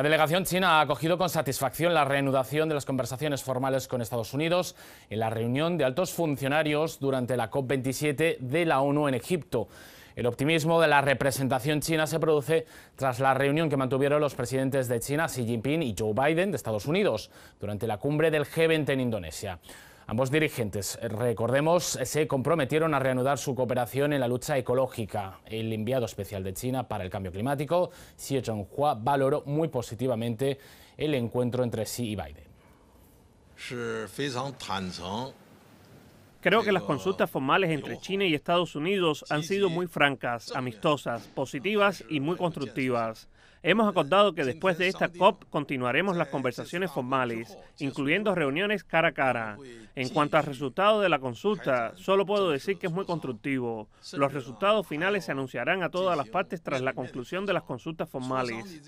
La delegación china ha acogido con satisfacción la reanudación de las conversaciones formales con Estados Unidos en la reunión de altos funcionarios durante la COP27 de la ONU en Egipto. El optimismo de la representación china se produce tras la reunión que mantuvieron los presidentes de China, Xi Jinping y Joe Biden de Estados Unidos, durante la cumbre del G20 en Indonesia. Ambos dirigentes, recordemos, se comprometieron a reanudar su cooperación en la lucha ecológica. El enviado especial de China para el cambio climático, Xi Jinping, valoró muy positivamente el encuentro entre sí y Biden. Creo que las consultas formales entre China y Estados Unidos han sido muy francas, amistosas, positivas y muy constructivas. Hemos acordado que después de esta COP continuaremos las conversaciones formales, incluyendo reuniones cara a cara. En cuanto al resultado de la consulta, solo puedo decir que es muy constructivo. Los resultados finales se anunciarán a todas las partes tras la conclusión de las consultas formales.